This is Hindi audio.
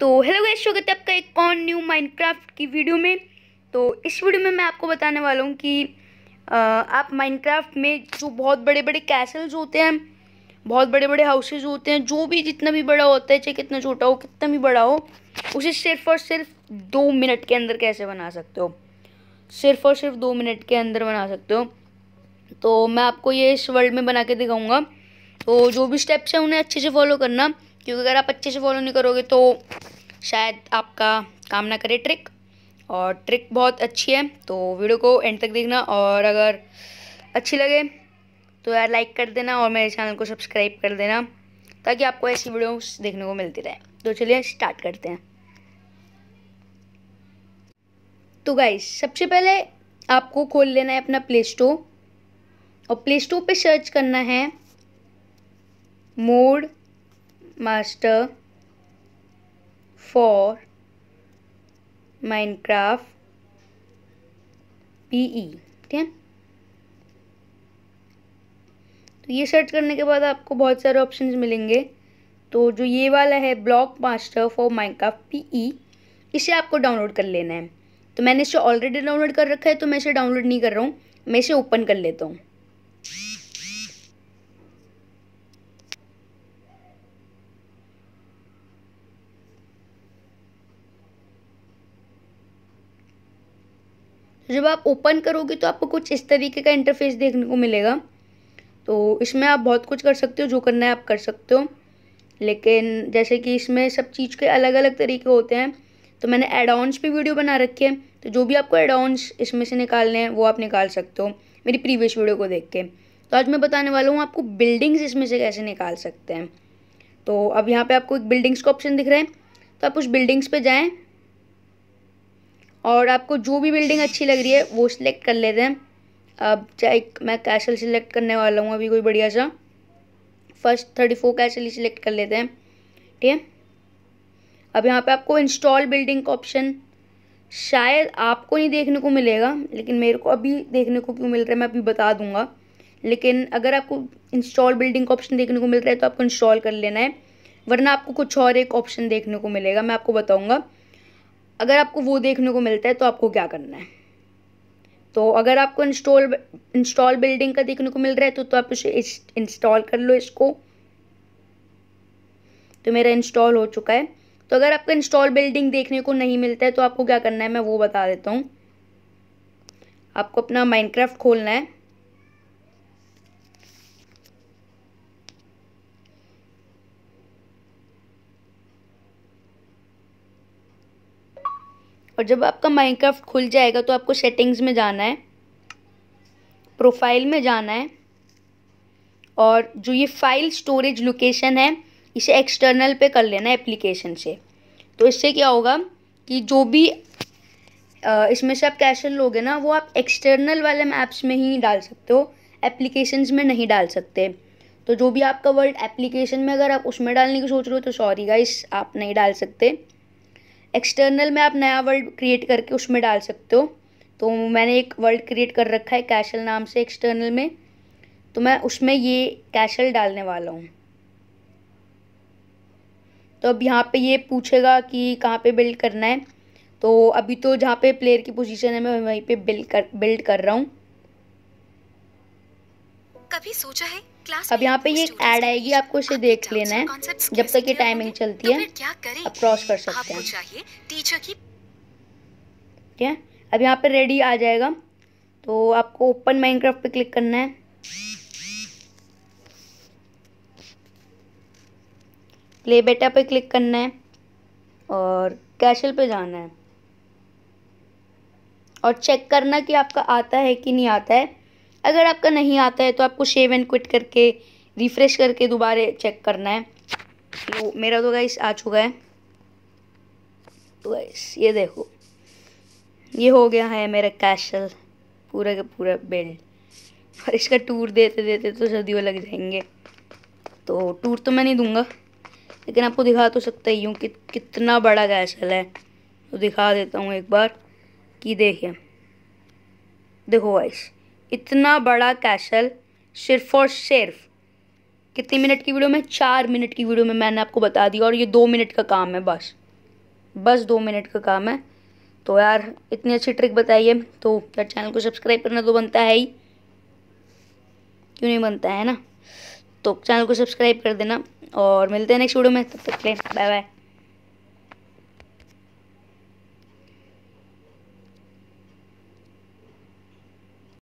तो हेलो गैस स्वागत है आपका एक और न्यू माइनक्राफ्ट की वीडियो में तो इस वीडियो में मैं आपको बताने वाला हूँ कि आप माइनक्राफ्ट में जो बहुत बड़े बड़े कैसल्स होते हैं बहुत बड़े बड़े हाउसेज होते हैं जो भी जितना भी बड़ा होता है चाहे कितना छोटा हो कितना भी बड़ा हो उसे सिर्फ और सिर्फ दो मिनट के अंदर कैसे बना सकते हो सिर्फ और सिर्फ दो मिनट के अंदर बना सकते हो तो मैं आपको ये इस वर्ल्ड में बना के दिखाऊंगा तो जो भी स्टेप्स हैं उन्हें अच्छे से फॉलो करना क्योंकि अगर आप अच्छे से फॉलो नहीं करोगे तो शायद आपका काम ना करे ट्रिक और ट्रिक बहुत अच्छी है तो वीडियो को एंड तक देखना और अगर अच्छी लगे तो यार लाइक कर देना और मेरे चैनल को सब्सक्राइब कर देना ताकि आपको ऐसी वीडियोस देखने को मिलती रहे तो चलिए स्टार्ट करते हैं तो गाइस सबसे पहले आपको खोल लेना है अपना प्ले स्टोर और प्ले स्टोर पर सर्च करना है mod master for Minecraft PE ठीक है तो ये सर्च करने के बाद आपको बहुत सारे ऑप्शंस मिलेंगे तो जो ये वाला है block master for Minecraft PE इसे आपको डाउनलोड कर लेना है तो मैंने इसे ऑलरेडी डाउनलोड कर रखा है तो मैं इसे डाउनलोड नहीं कर रहा हूँ मैं इसे ओपन कर लेता हूँ जब आप ओपन करोगे तो आपको कुछ इस तरीके का इंटरफेस देखने को मिलेगा तो इसमें आप बहुत कुछ कर सकते हो जो करना है आप कर सकते हो लेकिन जैसे कि इसमें सब चीज़ के अलग अलग तरीके होते हैं तो मैंने एडाउंस पे वीडियो बना रखी है तो जो भी आपको एडाउंस इसमें से निकालने हैं वो आप निकाल सकते हो मेरी प्रीवियस वीडियो को देख के तो आज मैं बताने वाला हूँ आपको बिल्डिंग्स इसमें से कैसे निकाल सकते हैं तो अब यहाँ पर आपको एक बिल्डिंग्स का ऑप्शन दिख रहा है तो आप उस बिल्डिंग्स पर जाएँ और आपको जो भी बिल्डिंग अच्छी लग रही है वो सिलेक्ट कर लेते हैं अब चाहे मैं कैसल सिलेक्ट करने वाला हूँ अभी कोई बढ़िया सा फर्स्ट थर्टी फोर कैसल ही सिलेक्ट कर लेते हैं ठीक है अब यहाँ पे आपको इंस्टॉल बिल्डिंग का ऑप्शन शायद आपको नहीं देखने को मिलेगा लेकिन मेरे को अभी देखने को क्यों मिल रहा है मैं अभी बता दूंगा लेकिन अगर आपको इंस्टॉल बिल्डिंग का ऑप्शन देखने को मिल रहा है तो आपको इंस्टॉल कर लेना है वरना आपको कुछ और एक ऑप्शन देखने को मिलेगा मैं आपको बताऊँगा अगर आपको वो देखने को मिलता है तो आपको क्या करना है तो अगर आपको इंस्टॉल इंस्टॉल बिल्डिंग का देखने को मिल रहा है तो, तो आप उसे इंस्टॉल कर लो इसको तो मेरा इंस्टॉल हो चुका है तो अगर आपको इंस्टॉल बिल्डिंग देखने को नहीं मिलता है तो आपको क्या करना है मैं वो बता देता हूँ आपको अपना माइंड खोलना है और जब आपका माइनक्राफ्ट खुल जाएगा तो आपको सेटिंग्स में जाना है प्रोफाइल में जाना है और जो ये फाइल स्टोरेज लोकेशन है इसे एक्सटर्नल पे कर लेना है एप्लीकेशन से तो इससे क्या होगा कि जो भी इसमें से आप कैशल लोगे ना वो आप एक्सटर्नल वाले मैप्स में ही डाल सकते हो एप्लीकेशंस में नहीं डाल सकते तो जो भी आपका वर्ल्ड एप्लीकेशन में अगर आप उसमें डालने की सोच रहे हो तो सॉरी गाइस आप नहीं डाल सकते एक्सटर्नल में आप नया वर्ल्ड क्रिएट करके उसमें डाल सकते हो तो मैंने एक वर्ल्ड क्रिएट कर रखा है कैशल नाम से एक्सटर्नल में तो मैं उसमें ये कैशल डालने वाला हूँ तो अब यहाँ पे ये पूछेगा कि कहाँ पे बिल्ड करना है तो अभी तो जहाँ पे प्लेयर की पोजीशन है मैं वहीं पे बिल्ड कर बिल्ड कर रहा हूँ कभी सोचा है अब यहाँ पे ये ऐड आएगी आपको इसे देख लेना है जब तक ये टाइमिंग चलती है तो आप क्रॉस कर सकते हैं ठीक है अब यहाँ पे रेडी आ जाएगा तो आपको ओपन माइनक्राफ्ट पे क्लिक करना है प्ले बेटा पे क्लिक करना है और कैशल पे जाना है और चेक करना कि आपका आता है कि नहीं आता है अगर आपका नहीं आता है तो आपको शेव एंड क्विट करके रिफ़्रेश करके दोबारा चेक करना है तो मेरा तो गाइस आ चुका है तो गाइस ये देखो ये हो गया है मेरा कैशल पूरा का पूरा बिल्ड और इसका टूर देते देते तो सर्दियों लग जाएंगे तो टूर तो मैं नहीं दूंगा लेकिन आपको दिखा तो सकता ही हूँ कि कितना बड़ा कैशल है तो दिखा देता हूँ एक बार कि देखिए देखो वाइस इतना बड़ा कैसल सिर्फ और सिर्फ कितने मिनट की वीडियो में चार मिनट की वीडियो में मैंने आपको बता दिया और ये दो मिनट का काम है बस बस दो मिनट का काम है तो यार इतनी अच्छी ट्रिक बताइए तो यार चैनल को सब्सक्राइब करना तो बनता है ही क्यों नहीं बनता है ना तो चैनल को सब्सक्राइब कर देना और मिलते हैं नेक्स्ट वीडियो में तब तक ले बाय बाय